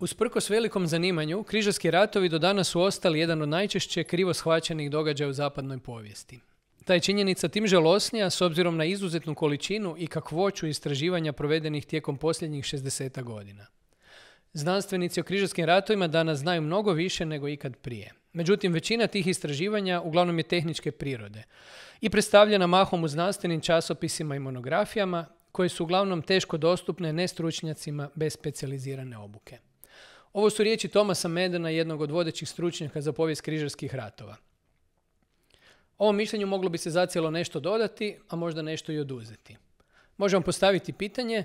Usprkos velikom zanimanju, križarski ratovi do danas su ostali jedan od najčešće krivo shvaćenih događaja u zapadnoj povijesti. Ta je činjenica tim žalosnija s obzirom na izuzetnu količinu i kakvoću istraživanja provedenih tijekom posljednjih 60 godina. Znanstvenici o križarskim ratovima danas znaju mnogo više nego ikad prije. Međutim, većina tih istraživanja uglavnom je tehničke prirode i predstavljena mahom u znanstvenim časopisima i monografijama koje su uglavnom teško dostupne nestručnjacima bez specijalizirane obuke. Ovo su riječi Tomasa Medena, jednog od vodećih stručnjaka za povijest križarskih ratova. Ovom mišljenju moglo bi se zacijelo nešto dodati, a možda nešto i oduzeti. Možemo postaviti pitanje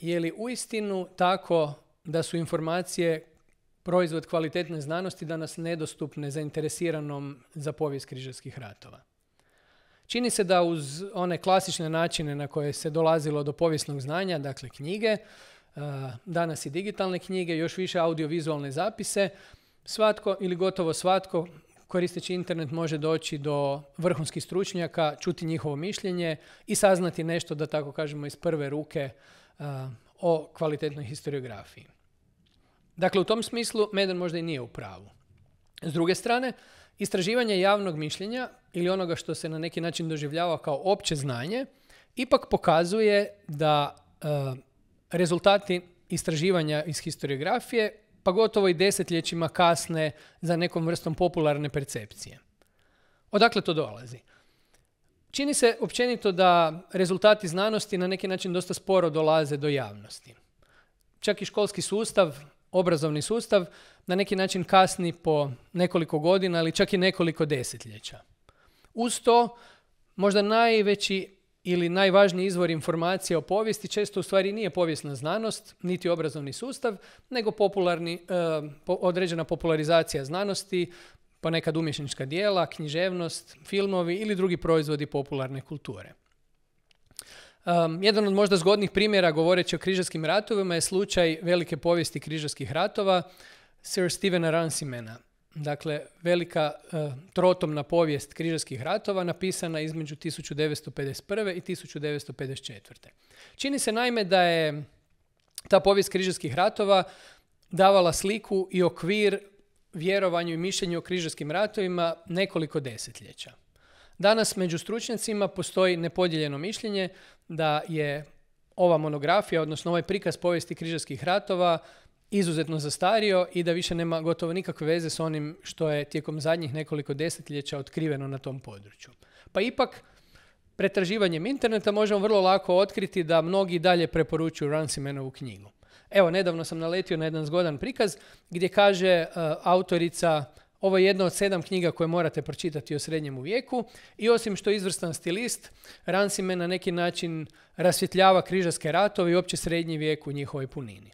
je li uistinu tako da su informacije proizvod kvalitetne znanosti danas nedostupne zainteresiranom za povijest križarskih ratova. Čini se da uz one klasične načine na koje se dolazilo do povijesnog znanja, dakle knjige, Eh, danas i digitalne knjige, još više audiovizualne zapise. Svatko ili gotovo svatko koristeći internet može doći do vrhunskih stručnjaka, čuti njihovo mišljenje i saznati nešto, da tako kažemo, iz prve ruke eh, o kvalitetnoj historiografiji. Dakle, u tom smislu Medan možda i nije u pravu. S druge strane, istraživanje javnog mišljenja ili onoga što se na neki način doživljava kao opće znanje, ipak pokazuje da eh, rezultati istraživanja iz historiografije pa gotovo i desetljećima kasne za nekom vrstom popularne percepcije. Odakle to dolazi? Čini se općenito da rezultati znanosti na neki način dosta sporo dolaze do javnosti. Čak i školski sustav, obrazovni sustav, na neki način kasni po nekoliko godina ili čak i nekoliko desetljeća. Uz to, možda najveći ili najvažniji izvor informacija o povijesti često u stvari nije povijesna znanost, niti obrazovni sustav, nego popularni, eh, određena popularizacija znanosti, ponekad umješnička dijela, književnost, filmovi ili drugi proizvodi popularne kulture. jedan od možda zgodnih primjera govoreći o križarskim ratovima je slučaj velike povijesti križarskih ratova Sir Stevena Ransimena dakle velika e, trotomna povijest križarskih ratova napisana između 1951. i 1954. Čini se najme da je ta povijest križarskih ratova davala sliku i okvir vjerovanju i mišljenju o križarskim ratovima nekoliko desetljeća. Danas među stručnjacima postoji nepodijeljeno mišljenje da je ova monografija, odnosno ovaj prikaz povijesti križarskih ratova, izuzetno zastario i da više nema gotovo nikakve veze s onim što je tijekom zadnjih nekoliko desetljeća otkriveno na tom području. Pa ipak, pretraživanjem interneta možemo vrlo lako otkriti da mnogi dalje preporučuju Ransimenovu knjigu. Evo, nedavno sam naletio na jedan zgodan prikaz gdje kaže e, autorica ovo je jedna od sedam knjiga koje morate pročitati o srednjemu vijeku i osim što je izvrstan stilist, Ransime na neki način rasvjetljava križarske ratove i opće srednji vijek u njihovoj punini.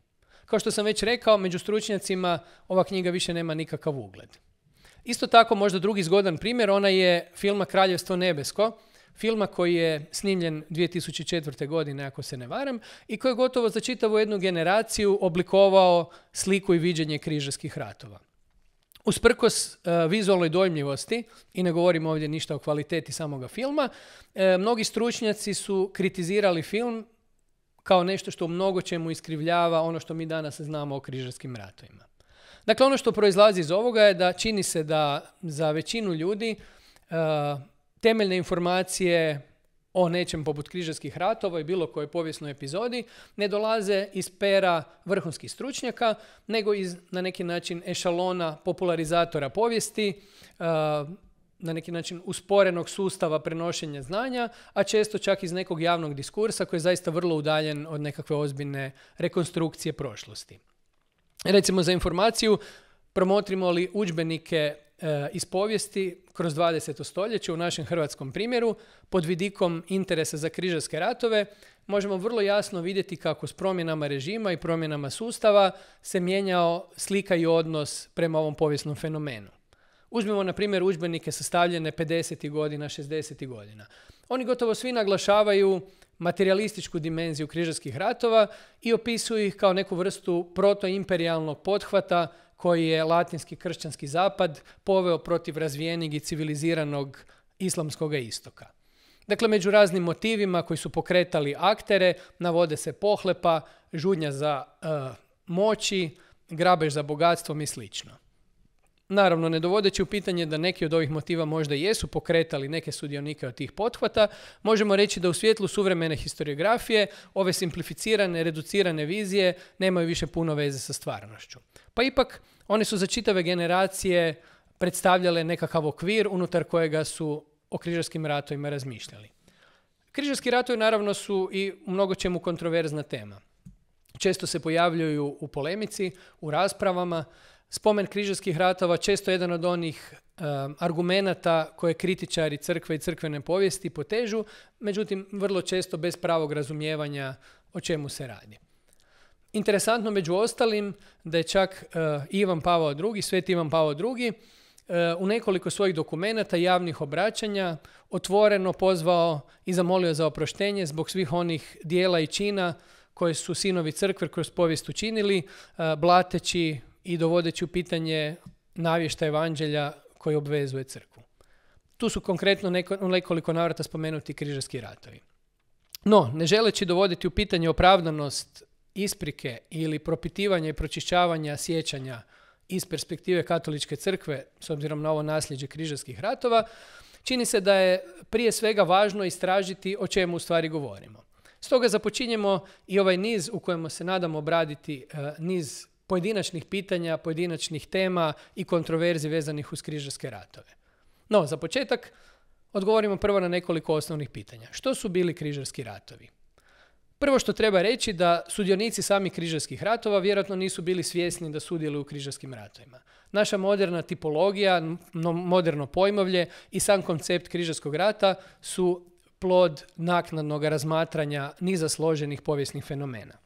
Kao što sam već rekao, među stručnjacima ova knjiga više nema nikakav ugled. Isto tako, možda drugi zgodan primjer, ona je filma Kraljevstvo nebesko, filma koji je snimljen 2004. godine, ako se ne varam, i koji je gotovo za čitavu jednu generaciju oblikovao sliku i viđenje križarskih ratova. Usprkos e, vizualnoj dojmljivosti, i ne govorim ovdje ništa o kvaliteti samoga filma, e, mnogi stručnjaci su kritizirali film kao nešto što mnogo čemu iskrivljava ono što mi danas znamo o križarskim ratovima. Dakle, ono što proizlazi iz ovoga je da čini se da za većinu ljudi e, temeljne informacije o nečem poput križarskih ratova i bilo kojoj povijesnoj epizodi ne dolaze iz pera vrhunskih stručnjaka, nego iz na neki način ešalona popularizatora povijesti, e, na neki način usporenog sustava prenošenja znanja, a često čak iz nekog javnog diskursa koji je zaista vrlo udaljen od nekakve ozbiljne rekonstrukcije prošlosti. Recimo za informaciju, promotrimo li udžbenike e, iz povijesti kroz 20. stoljeće u našem hrvatskom primjeru pod vidikom interesa za križarske ratove, možemo vrlo jasno vidjeti kako s promjenama režima i promjenama sustava se mijenjao slika i odnos prema ovom povijesnom fenomenu. Uzmimo, na primjer, udžbenike sastavljene 50. godina, 60. godina. Oni gotovo svi naglašavaju materialističku dimenziju križarskih ratova i opisuju ih kao neku vrstu protoimperijalnog pothvata koji je latinski kršćanski zapad poveo protiv razvijenog i civiliziranog islamskog istoka. Dakle, među raznim motivima koji su pokretali aktere navode se pohlepa, žudnja za eh, moći, grabež za bogatstvom i slično. Naravno, ne dovodeći u pitanje da neki od ovih motiva možda jesu pokretali neke sudionike od tih pothvata, možemo reći da u svjetlu suvremene historiografije ove simplificirane, reducirane vizije nemaju više puno veze sa stvarnošću. Pa ipak, one su za čitave generacije predstavljale nekakav okvir unutar kojega su o križarskim ratovima razmišljali. Križarski ratovi naravno su i u mnogo čemu kontroverzna tema. Često se pojavljuju u polemici, u raspravama, spomen križarskih ratova često jedan od onih argumenata koje kritičari crkve i crkvene povijesti potežu, međutim vrlo često bez pravog razumijevanja o čemu se radi. Interesantno među ostalim da je čak e, Ivan Pavao II, sveti Ivan Pavao II, e, u nekoliko svojih dokumenata javnih obraćanja otvoreno pozvao i zamolio za oproštenje zbog svih onih dijela i čina koje su sinovi crkve kroz povijest učinili, e, blateći i dovodeći u pitanje navješta evanđelja koji obvezuje crkvu. Tu su konkretno neko, nekoliko navrata spomenuti križarski ratovi. No, ne želeći dovoditi u pitanje opravdanost isprike ili propitivanja i pročišćavanja sjećanja iz perspektive katoličke crkve, s obzirom na ovo nasljeđe križarskih ratova, čini se da je prije svega važno istražiti o čemu u stvari govorimo. Stoga započinjemo i ovaj niz u kojemu se nadamo obraditi e, niz pojedinačnih pitanja, pojedinačnih tema i kontroverzi vezanih uz križarske ratove. No, za početak odgovorimo prvo na nekoliko osnovnih pitanja. Što su bili križarski ratovi? Prvo što treba reći da sudionici samih križarskih ratova vjerojatno nisu bili svjesni da sudjeluju u križarskim ratovima. Naša moderna tipologija, moderno pojmovlje i sam koncept križarskog rata su plod naknadnog razmatranja niza složenih povijesnih fenomena.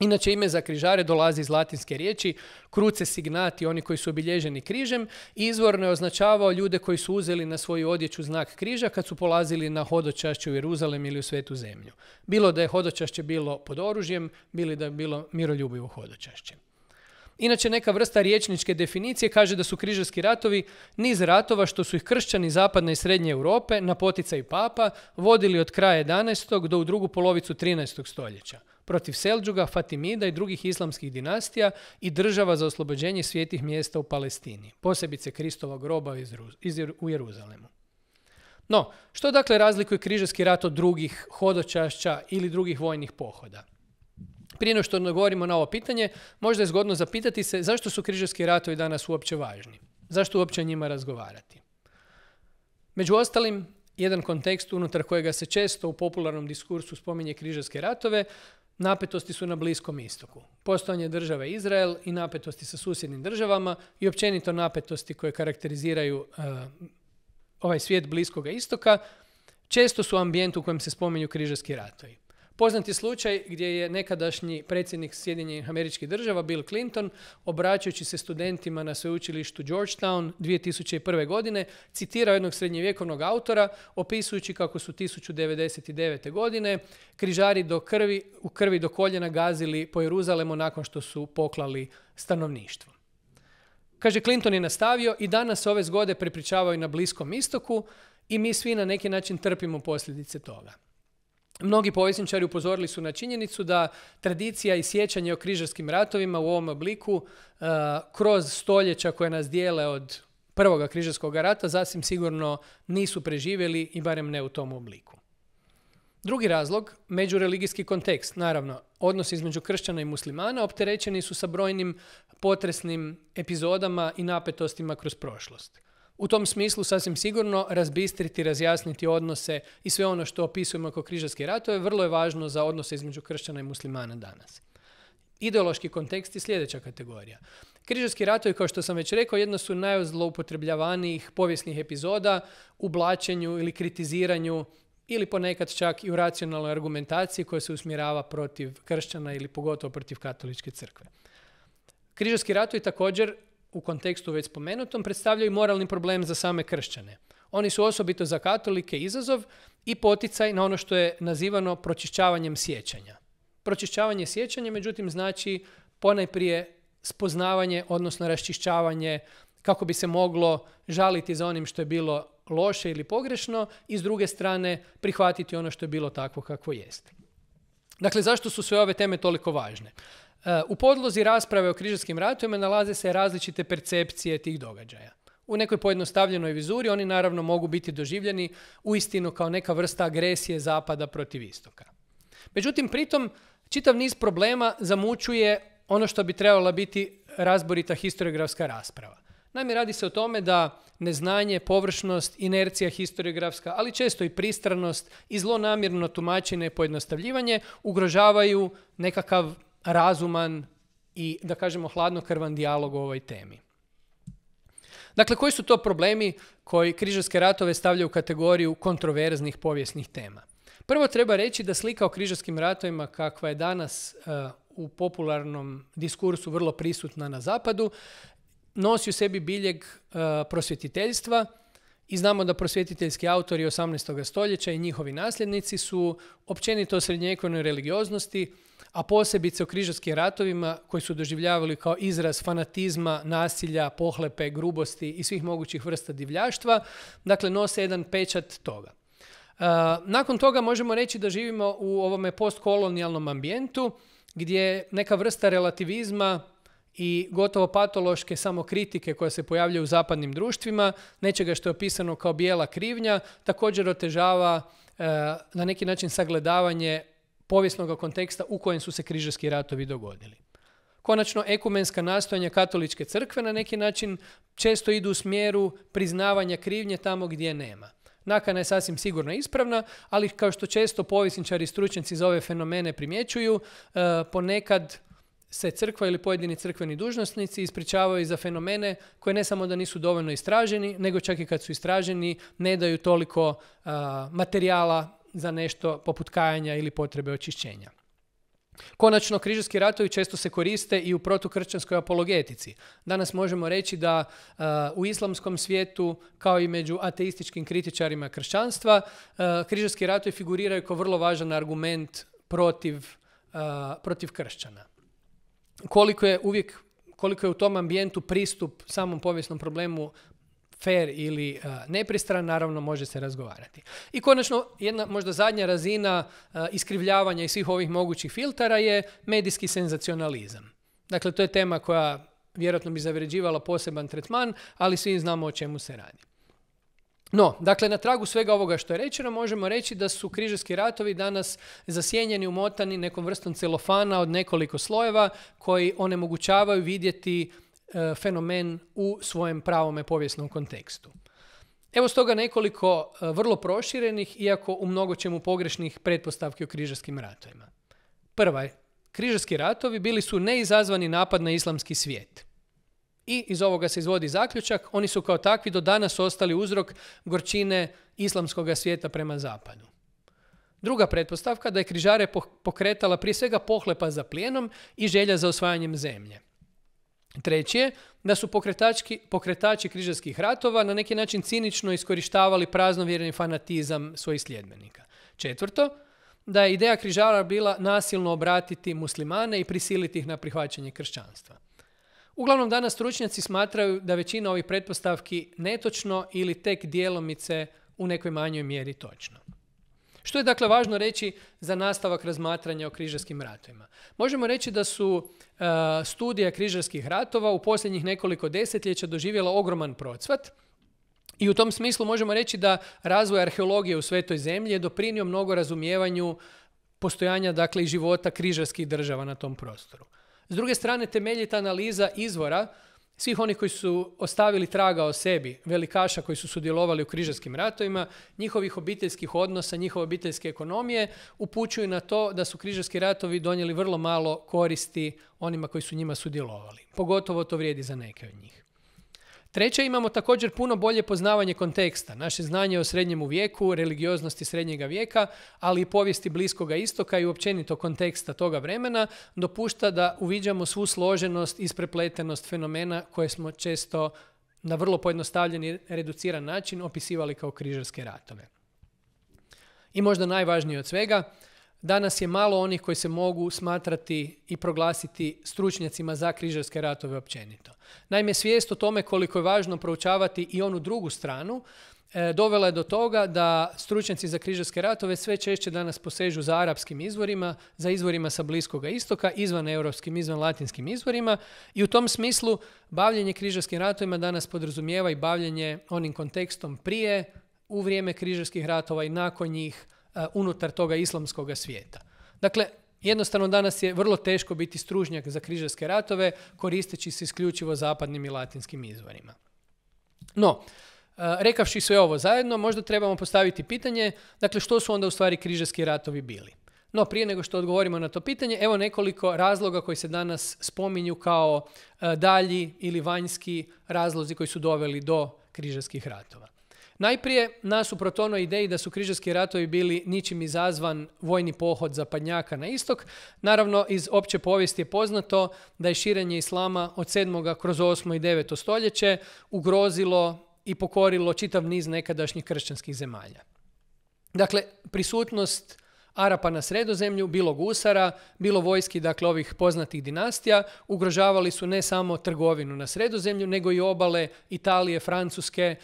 Inače, ime za križare dolazi iz latinske riječi, kruce signati, oni koji su obilježeni križem. Izvorno je označavao ljude koji su uzeli na svoju odjeću znak križa kad su polazili na hodočašću u Jeruzalem ili u svetu zemlju. Bilo da je hodočašće bilo pod oružjem, bilo da je bilo miroljubivo hodočašće. Inače, neka vrsta riječničke definicije kaže da su križarski ratovi niz ratova što su ih kršćani zapadne i srednje Europe na poticaj papa vodili od kraja 11. do u drugu polovicu 13. stoljeća protiv Selđuga, Fatimida i drugih islamskih dinastija i država za oslobođenje svijetih mjesta u Palestini, posebice Kristova groba u Jeruzalemu. No, što dakle razlikuje križarski rat od drugih hodočašća ili drugih vojnih pohoda? Prije no što govorimo na ovo pitanje, možda je zgodno zapitati se zašto su križarski ratovi danas uopće važni? Zašto uopće o njima razgovarati? Među ostalim, jedan kontekst unutar kojega se često u popularnom diskursu spominje križarske ratove napetosti su na Bliskom istoku. Postojanje države Izrael i napetosti sa susjednim državama i općenito napetosti koje karakteriziraju e, ovaj svijet Bliskog istoka često su ambijent u kojem se spominju križarski ratovi. Poznati slučaj gdje je nekadašnji predsjednik Sjedinjenih američkih država Bill Clinton obraćajući se studentima na sveučilištu Georgetown 2001. godine citirao jednog srednjevjekovnog autora opisujući kako su 1099. godine križari do krvi, u krvi do koljena gazili po Jeruzalemu nakon što su poklali stanovništvo. Kaže, Clinton je nastavio i danas ove zgode prepričavaju na Bliskom istoku i mi svi na neki način trpimo posljedice toga. Mnogi povjesničari upozorili su na činjenicu da tradicija i sjećanje o križarskim ratovima u ovom obliku e, kroz stoljeća koje nas dijele od prvog križarskog rata zasim sigurno nisu preživjeli i barem ne u tom obliku. Drugi razlog, međureligijski kontekst. Naravno, odnos između kršćana i muslimana opterećeni su sa brojnim potresnim epizodama i napetostima kroz prošlost u tom smislu sasvim sigurno razbistriti, razjasniti odnose i sve ono što opisujemo kao križarske ratove vrlo je važno za odnose između kršćana i muslimana danas. Ideološki kontekst je sljedeća kategorija. Križarski ratovi, kao što sam već rekao, jedna su najzloupotrebljavanijih povijesnih epizoda u blačenju ili kritiziranju ili ponekad čak i u racionalnoj argumentaciji koja se usmjerava protiv kršćana ili pogotovo protiv katoličke crkve. Križarski ratovi također u kontekstu već spomenutom predstavljaju moralni problem za same kršćane. Oni su osobito za katolike izazov i poticaj na ono što je nazivano pročišćavanjem sjećanja. Pročišćavanje sjećanja, međutim, znači ponajprije spoznavanje, odnosno raščišćavanje kako bi se moglo žaliti za onim što je bilo loše ili pogrešno i s druge strane prihvatiti ono što je bilo takvo kakvo jest. Dakle, zašto su sve ove teme toliko važne? Eh, u podlozi rasprave o križarskim ratovima nalaze se različite percepcije tih događaja. U nekoj pojednostavljenoj vizuri oni naravno mogu biti doživljeni uistinu kao neka vrsta agresije zapada protiv istoka. Međutim, pritom čitav niz problema zamučuje ono što bi trebala biti razborita historiografska rasprava. Naime, radi se o tome da neznanje, površnost, inercija historiografska, ali često i pristranost i zlonamjerno tumačenje i pojednostavljivanje ugrožavaju nekakav razuman i da kažemo hladnokrvan dijalog o ovoj temi. Dakle, koji su to problemi koji križarske ratove stavljaju u kategoriju kontroverznih povijesnih tema? Prvo treba reći da slika o križarskim ratovima kakva je danas eh, u popularnom diskursu vrlo prisutna na zapadu, nosi u sebi biljeg eh, prosvjetiteljstva, i znamo da prosvjetiteljski autori 18. stoljeća i njihovi nasljednici su općenito o srednjekovnoj religioznosti, a posebice o križarskim ratovima koji su doživljavali kao izraz fanatizma, nasilja, pohlepe, grubosti i svih mogućih vrsta divljaštva, dakle nose jedan pečat toga. E, nakon toga možemo reći da živimo u ovome postkolonijalnom ambijentu gdje neka vrsta relativizma i gotovo patološke samokritike koja se pojavljuju u zapadnim društvima, nečega što je opisano kao bijela krivnja, također otežava e, na neki način sagledavanje povijesnog konteksta u kojem su se križarski ratovi dogodili. Konačno, ekumenska nastojanja katoličke crkve na neki način često idu u smjeru priznavanja krivnje tamo gdje nema. Nakana je sasvim sigurno ispravna, ali kao što često povjesničari i stručnjaci za ove fenomene primjećuju, e, ponekad se crkva ili pojedini crkveni dužnosnici ispričavaju za fenomene koje ne samo da nisu dovoljno istraženi, nego čak i kad su istraženi ne daju toliko materijala za nešto poput kajanja ili potrebe očišćenja. Konačno, križarski ratovi često se koriste i u protukršćanskoj apologetici. Danas možemo reći da u islamskom svijetu, kao i među ateističkim kritičarima kršćanstva, križarski ratovi figuriraju kao vrlo važan argument protiv, protiv kršćana koliko je uvijek, koliko je u tom ambijentu pristup samom povijesnom problemu fair ili eh, nepristran, naravno može se razgovarati. I konačno, jedna možda zadnja razina eh, iskrivljavanja i svih ovih mogućih filtara je medijski senzacionalizam. Dakle, to je tema koja vjerojatno bi zavređivala poseban tretman, ali svi znamo o čemu se radi. No, dakle, na tragu svega ovoga što je rečeno, možemo reći da su križarski ratovi danas zasjenjeni, umotani nekom vrstom celofana od nekoliko slojeva koji onemogućavaju vidjeti e, fenomen u svojem pravome povijesnom kontekstu. Evo stoga nekoliko e, vrlo proširenih, iako u mnogo čemu pogrešnih pretpostavki o križarskim ratovima. Prva je, križarski ratovi bili su neizazvani napad na islamski svijet. I iz ovoga se izvodi zaključak, oni su kao takvi do danas ostali uzrok gorčine islamskog svijeta prema zapadu. Druga pretpostavka da je križare pokretala prije svega pohlepa za plijenom i želja za osvajanjem zemlje. Treći je da su pokretači križarskih ratova na neki način cinično iskorištavali praznovjerni fanatizam svojih sljedbenika. Četvrto, da je ideja križara bila nasilno obratiti muslimane i prisiliti ih na prihvaćanje kršćanstva. Uglavnom danas stručnjaci smatraju da većina ovih pretpostavki netočno ili tek dijelomice u nekoj manjoj mjeri točno. Što je dakle važno reći za nastavak razmatranja o križarskim ratovima? Možemo reći da su e, studija križarskih ratova u posljednjih nekoliko desetljeća doživjela ogroman procvat i u tom smislu možemo reći da razvoj arheologije u svetoj zemlji je doprinio mnogo razumijevanju postojanja dakle i života križarskih država na tom prostoru. S druge strane, temeljita analiza izvora svih onih koji su ostavili traga o sebi, velikaša koji su sudjelovali u križarskim ratovima, njihovih obiteljskih odnosa, njihove obiteljske ekonomije, upućuju na to da su križarski ratovi donijeli vrlo malo koristi onima koji su njima sudjelovali. Pogotovo to vrijedi za neke od njih. Treće, imamo također puno bolje poznavanje konteksta. Naše znanje o srednjemu vijeku, religioznosti srednjega vijeka, ali i povijesti bliskoga istoka i općenito konteksta toga vremena dopušta da uviđamo svu složenost i isprepletenost fenomena koje smo često na vrlo pojednostavljen i reduciran način opisivali kao križarske ratove. I možda najvažnije od svega, Danas je malo onih koji se mogu smatrati i proglasiti stručnjacima za križarske ratove općenito. Naime, svijest o tome koliko je važno proučavati i onu drugu stranu e, dovela je do toga da stručnjaci za križarske ratove sve češće danas posežu za arapskim izvorima, za izvorima sa Bliskoga istoka, izvan europskim, izvan latinskim izvorima i u tom smislu bavljenje križarskim ratovima danas podrazumijeva i bavljenje onim kontekstom prije, u vrijeme križarskih ratova i nakon njih, E, unutar toga islamskog svijeta. Dakle, jednostavno danas je vrlo teško biti stružnjak za križarske ratove koristeći se isključivo zapadnim i latinskim izvorima. No, e, rekavši sve ovo zajedno, možda trebamo postaviti pitanje, dakle što su onda u stvari križarski ratovi bili? No, prije nego što odgovorimo na to pitanje, evo nekoliko razloga koji se danas spominju kao e, dalji ili vanjski razlozi koji su doveli do križarskih ratova. Najprije, nasuprot onoj ideji da su križarski ratovi bili ničim izazvan vojni pohod zapadnjaka na istok, naravno iz opće povijesti je poznato da je širenje islama od 7. kroz 8. i 9. stoljeće ugrozilo i pokorilo čitav niz nekadašnjih kršćanskih zemalja. Dakle, prisutnost Arapa na sredozemlju, bilo gusara, bilo vojski, dakle ovih poznatih dinastija, ugrožavali su ne samo trgovinu na sredozemlju, nego i obale Italije, Francuske,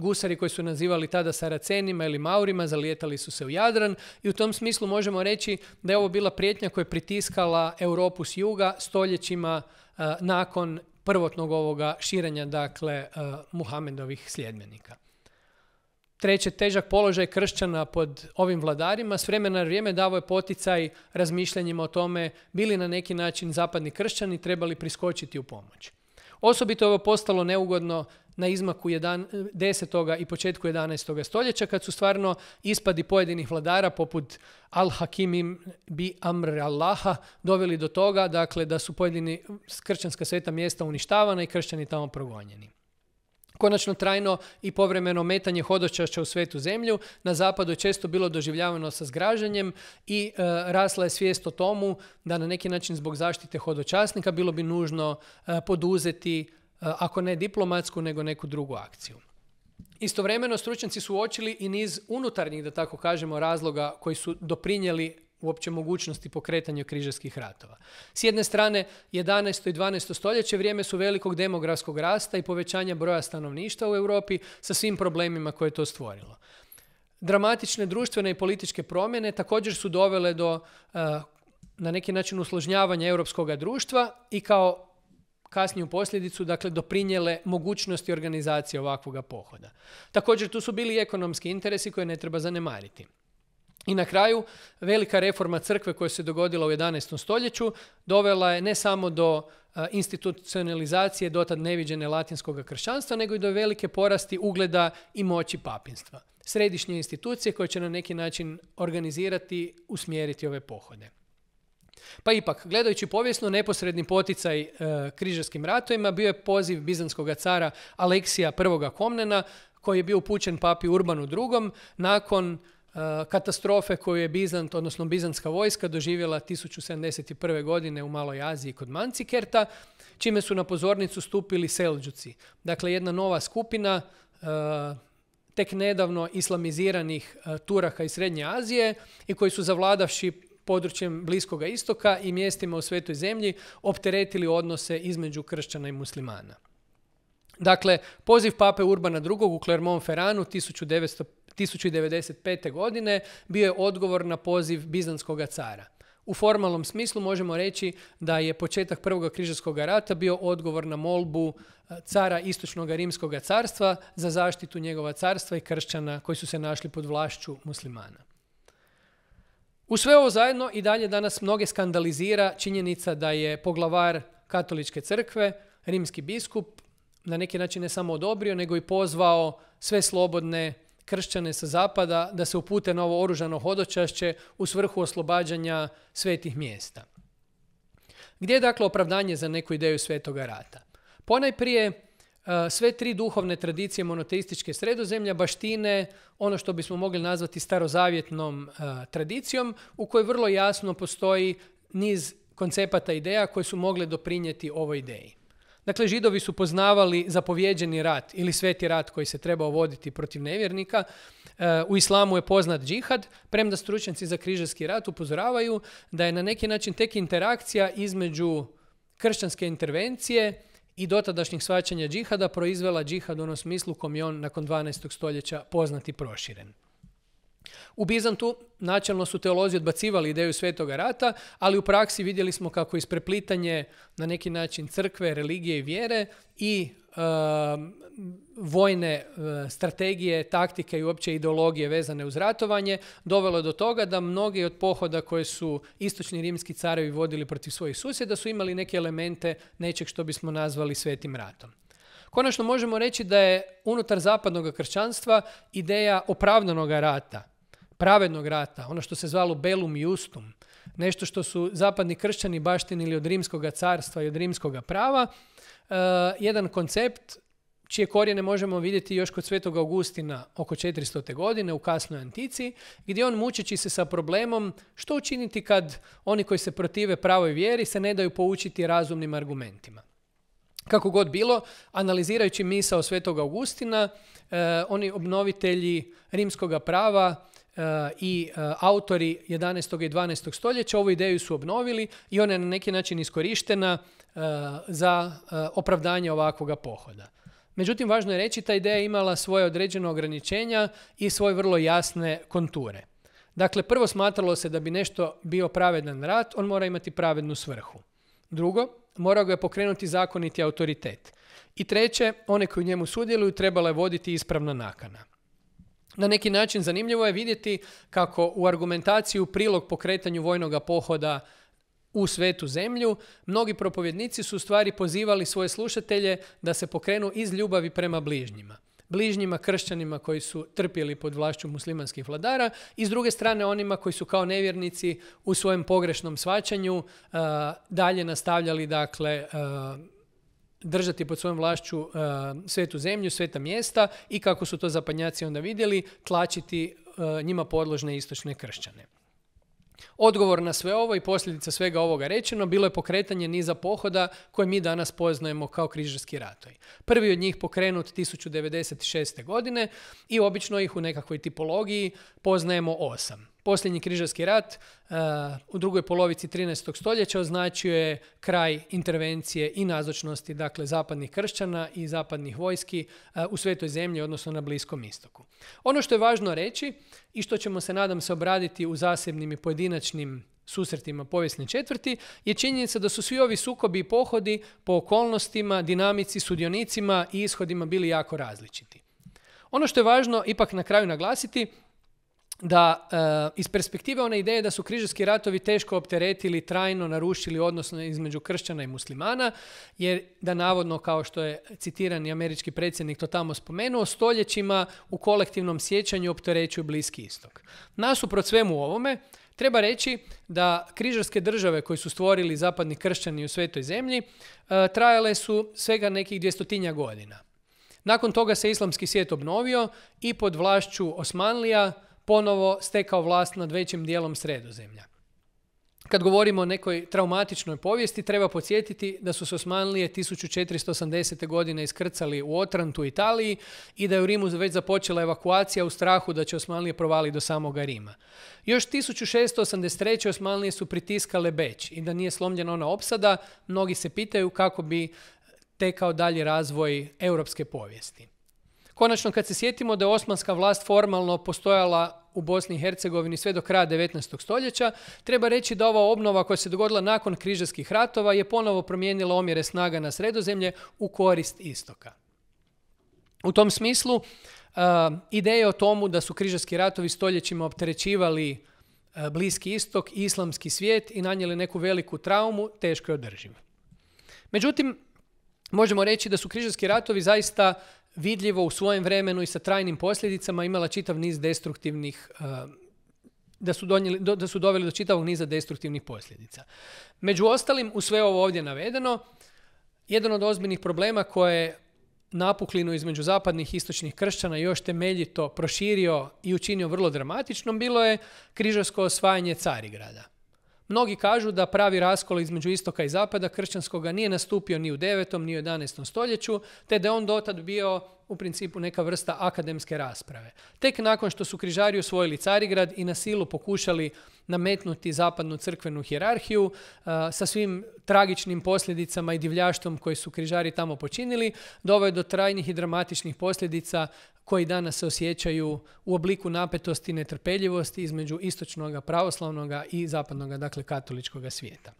gusari koji su nazivali tada Saracenima ili Maurima zalijetali su se u Jadran i u tom smislu možemo reći da je ovo bila prijetnja koja je pritiskala Europu s juga stoljećima e, nakon prvotnog ovoga širenja dakle e, Muhamedovih sljedbenika. Treće, težak položaj kršćana pod ovim vladarima s vremena na vrijeme davo je poticaj razmišljanjima o tome bili na neki način zapadni kršćani trebali priskočiti u pomoć. Osobito je ovo postalo neugodno na izmaku 10. i početku 11. stoljeća kad su stvarno ispadi pojedinih vladara poput Al-Hakimim bi Amr Allaha doveli do toga dakle, da su pojedini kršćanska sveta mjesta uništavana i kršćani tamo progonjeni. Konačno trajno i povremeno metanje hodočašća u svetu zemlju na zapadu je često bilo doživljavano sa zgražanjem i e, rasla je svijest o tomu da na neki način zbog zaštite hodočasnika bilo bi nužno e, poduzeti E, ako ne diplomatsku, nego neku drugu akciju. Istovremeno, stručnjaci su uočili i niz unutarnjih, da tako kažemo, razloga koji su doprinijeli uopće mogućnosti pokretanja križarskih ratova. S jedne strane, 11. i 12. stoljeće vrijeme su velikog demografskog rasta i povećanja broja stanovništva u Europi sa svim problemima koje je to stvorilo. Dramatične društvene i političke promjene također su dovele do e, na neki način usložnjavanja europskog društva i kao kasniju posljedicu, dakle doprinjele mogućnosti organizacije ovakvoga pohoda. Također tu su bili ekonomski interesi koje ne treba zanemariti. I na kraju, velika reforma crkve koja se dogodila u 11. stoljeću dovela je ne samo do e, institucionalizacije dotad neviđene latinskog kršćanstva, nego i do velike porasti ugleda i moći papinstva. Središnje institucije koje će na neki način organizirati, usmjeriti ove pohode. Pa ipak, gledajući povijesno, neposredni poticaj e, križarskim ratovima bio je poziv bizanskog cara Aleksija I. Komnena, koji je bio upućen papi Urbanu II. nakon e, katastrofe koju je Bizant, odnosno Bizantska vojska doživjela 1071. godine u Maloj Aziji kod Mancikerta, čime su na pozornicu stupili Selđuci. Dakle, jedna nova skupina e, tek nedavno islamiziranih Turaka iz Srednje Azije i koji su zavladavši područjem Bliskoga istoka i mjestima u Svetoj zemlji opteretili odnose između kršćana i muslimana. Dakle, poziv pape Urbana II. u Clermont-Ferranu 1095. godine bio je odgovor na poziv Bizanskog cara. U formalnom smislu možemo reći da je početak Prvog križarskog rata bio odgovor na molbu e, cara Istočnog rimskog carstva za zaštitu njegova carstva i kršćana koji su se našli pod vlašću muslimana. U sve ovo zajedno i dalje danas mnoge skandalizira činjenica da je poglavar katoličke crkve, rimski biskup, na neki način ne samo odobrio, nego i pozvao sve slobodne kršćane sa zapada da se upute na ovo oružano hodočašće u svrhu oslobađanja svetih mjesta. Gdje je dakle opravdanje za neku ideju svetoga rata? Ponajprije E, sve tri duhovne tradicije monoteističke sredozemlja baštine ono što bismo mogli nazvati starozavjetnom e, tradicijom u kojoj vrlo jasno postoji niz koncepata ideja koje su mogle doprinijeti ovoj ideji. Dakle, židovi su poznavali zapovjeđeni rat ili sveti rat koji se trebao voditi protiv nevjernika. E, u islamu je poznat džihad, premda stručnjaci za križarski rat upozoravaju da je na neki način tek interakcija između kršćanske intervencije i dotadašnjih svačanja džihada proizvela džihad u onom smislu kom je on nakon 12. stoljeća poznat i proširen. U Bizantu načelno su teolozi odbacivali ideju svetoga rata, ali u praksi vidjeli smo kako ispreplitanje na neki način crkve, religije i vjere i ehm, vojne e, strategije, taktike i uopće ideologije vezane uz ratovanje dovelo do toga da mnogi od pohoda koje su istočni rimski carevi vodili protiv svojih susjeda su imali neke elemente nečeg što bismo nazvali svetim ratom. Konačno možemo reći da je unutar zapadnog kršćanstva ideja opravdanog rata, pravednog rata, ono što se zvalo belum justum, nešto što su zapadni kršćani baštinili od rimskog carstva i od rimskog prava, e, jedan koncept čije korijene možemo vidjeti još kod Svetog Augustina oko 400. godine u kasnoj antici, gdje on mučeći se sa problemom što učiniti kad oni koji se protive pravoj vjeri se ne daju poučiti razumnim argumentima. Kako god bilo, analizirajući misao Svetog Augustina, e, oni obnovitelji rimskoga prava e, i e, autori 11. i 12. stoljeća ovu ideju su obnovili i ona je na neki način iskorištena za opravdanje ovakvog pohoda. Međutim, važno je reći, ta ideja imala svoje određene ograničenja i svoje vrlo jasne konture. Dakle, prvo smatralo se da bi nešto bio pravedan rat, on mora imati pravednu svrhu. Drugo, morao ga je pokrenuti zakoniti autoritet. I treće, one koji u njemu sudjeluju trebala je voditi ispravna nakana. Na neki način zanimljivo je vidjeti kako u argumentaciju prilog pokretanju vojnog pohoda u svetu zemlju, mnogi propovjednici su u stvari pozivali svoje slušatelje da se pokrenu iz ljubavi prema bližnjima bližnjima kršćanima koji su trpjeli pod vlašću muslimanskih vladara i s druge strane onima koji su kao nevjernici u svojem pogrešnom svačanju uh, dalje nastavljali dakle uh, držati pod svojom vlašću uh, svetu zemlju, sveta mjesta i kako su to zapadnjaci onda vidjeli, tlačiti njima podložne istočne kršćane. Odgovor na sve ovo i posljedica svega ovoga rečeno bilo je pokretanje niza pohoda koje mi danas poznajemo kao križarski ratovi. Prvi od njih pokrenut 1096. godine i obično ih u nekakvoj tipologiji poznajemo osam. Posljednji križarski rat e, u drugoj polovici 13. stoljeća označio je kraj intervencije i nazočnosti dakle, zapadnih kršćana i zapadnih vojski e, u svetoj zemlji, odnosno na Bliskom istoku. Ono što je važno reći i što ćemo se, nadam se, obraditi u zasebnim i pojedinačnim susretima povijesne četvrti je činjenica da su svi ovi sukobi i pohodi po okolnostima, dinamici, sudionicima i ishodima bili jako različiti. Ono što je važno ipak na kraju naglasiti da eh, iz perspektive one ideje da su križarski ratovi teško opteretili, trajno narušili odnosno između kršćana i muslimana, jer da navodno, kao što je citirani američki predsjednik to tamo spomenuo, stoljećima u kolektivnom sjećanju opterećuju Bliski istok. Nasuprot svemu ovome, treba reći da križarske države koje su stvorili zapadni kršćani u svetoj zemlji eh, trajale su svega nekih dvjestotinja godina. Nakon toga se islamski svijet obnovio i pod vlašću Osmanlija, ponovo stekao vlast nad većim dijelom sredozemlja. Kad govorimo o nekoj traumatičnoj povijesti, treba podsjetiti da su se Osmanlije 1480. godine iskrcali u Otrantu, Italiji i da je u Rimu već započela evakuacija u strahu da će Osmanlije provali do samoga Rima. Još 1683. Osmanlije su pritiskale Beč i da nije slomljena ona opsada, mnogi se pitaju kako bi tekao dalji razvoj europske povijesti. Konačno, kad se sjetimo da je osmanska vlast formalno postojala u Bosni i Hercegovini sve do kraja 19. stoljeća, treba reći da ova obnova koja se dogodila nakon križarskih ratova je ponovo promijenila omjere snaga na sredozemlje u korist istoka. U tom smislu, uh, ideje o tomu da su križarski ratovi stoljećima opterećivali uh, Bliski istok islamski svijet i nanijeli neku veliku traumu, teško je održiva. Međutim, možemo reći da su križarski ratovi zaista vidljivo u svojem vremenu i sa trajnim posljedicama imala čitav niz destruktivnih eh, da su, da su doveli do čitavog niza destruktivnih posljedica. Među ostalim, u sve ovo ovdje navedeno, jedan od ozbiljnih problema koje napuklinu između zapadnih i istočnih kršćana još temeljito proširio i učinio vrlo dramatičnom bilo je križarsko osvajanje Carigrada. Mnogi kažu da pravi raskol između istoka i zapada kršćanskoga nije nastupio ni u 9. ni u 11. stoljeću, te da je on dotad bio u principu neka vrsta akademske rasprave. Tek nakon što su križari osvojili Carigrad i na silu pokušali nametnuti zapadnu crkvenu hijerarhiju eh, sa svim tragičnim posljedicama i divljaštvom koje su križari tamo počinili, doveo do trajnih i dramatičnih posljedica koji danas se osjećaju u obliku napetosti i netrpeljivosti između istočnog pravoslavnog i zapadnog, dakle katoličkog svijeta.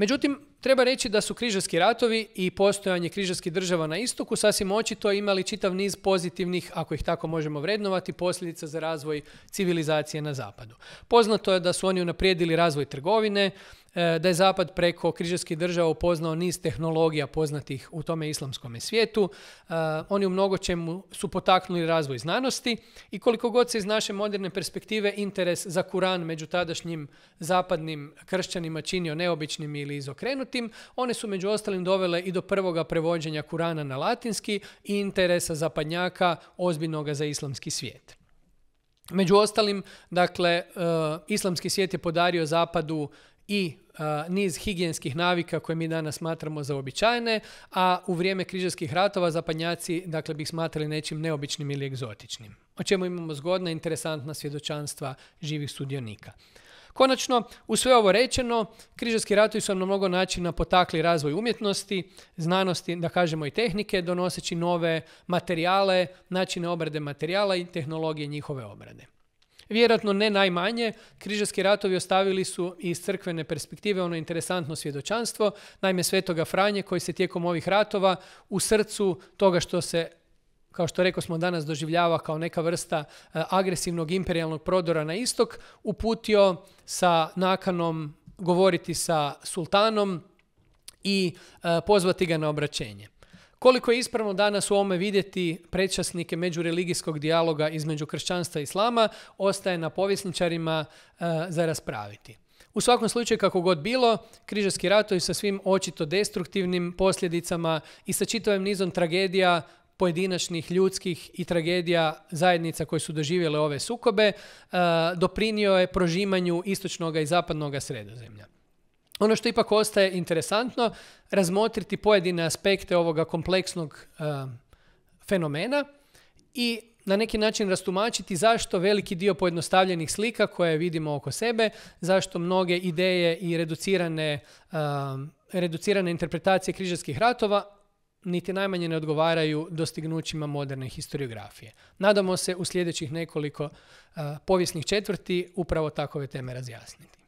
Međutim, treba reći da su križarski ratovi i postojanje križarskih država na istoku sasvim očito imali čitav niz pozitivnih, ako ih tako možemo vrednovati, posljedica za razvoj civilizacije na zapadu. Poznato je da su oni unaprijedili razvoj trgovine, E, da je Zapad preko križarskih država upoznao niz tehnologija poznatih u tome islamskom svijetu. E, oni u mnogo čemu su potaknuli razvoj znanosti i koliko god se iz naše moderne perspektive interes za Kuran među tadašnjim zapadnim kršćanima činio neobičnim ili izokrenutim, one su među ostalim dovele i do prvoga prevođenja Kurana na latinski i interesa zapadnjaka ozbiljnoga za islamski svijet. Među ostalim, dakle, e, islamski svijet je podario zapadu i niz higijenskih navika koje mi danas smatramo za običajne, a u vrijeme križarskih ratova zapadnjaci dakle, bi smatrali nečim neobičnim ili egzotičnim, o čemu imamo zgodna interesantna svjedočanstva živih sudionika. Konačno, u sve ovo rečeno, križarski ratovi su na mnogo načina potakli razvoj umjetnosti, znanosti, da kažemo i tehnike, donoseći nove materijale, načine obrade materijala i tehnologije njihove obrade. Vjerojatno ne najmanje, križarski ratovi ostavili su iz crkvene perspektive ono interesantno svjedočanstvo, naime svetoga Franje koji se tijekom ovih ratova u srcu toga što se kao što rekao smo danas doživljava kao neka vrsta eh, agresivnog imperijalnog prodora na istok, uputio sa nakanom govoriti sa sultanom i eh, pozvati ga na obraćenje. Koliko je ispravno danas u ovome vidjeti prečasnike međureligijskog dijaloga između kršćanstva i islama, ostaje na povjesničarima e, za raspraviti. U svakom slučaju, kako god bilo, križarski ratovi sa svim očito destruktivnim posljedicama i sa čitavim nizom tragedija pojedinačnih ljudskih i tragedija zajednica koje su doživjele ove sukobe, e, doprinio je prožimanju istočnog i zapadnog sredozemlja. Ono što ipak ostaje interesantno, razmotriti pojedine aspekte ovoga kompleksnog eh, fenomena i na neki način rastumačiti zašto veliki dio pojednostavljenih slika koje vidimo oko sebe, zašto mnoge ideje i reducirane, eh, reducirane interpretacije križarskih ratova niti najmanje ne odgovaraju dostignućima moderne historiografije. Nadamo se u sljedećih nekoliko eh, povijesnih četvrti upravo takove teme razjasniti.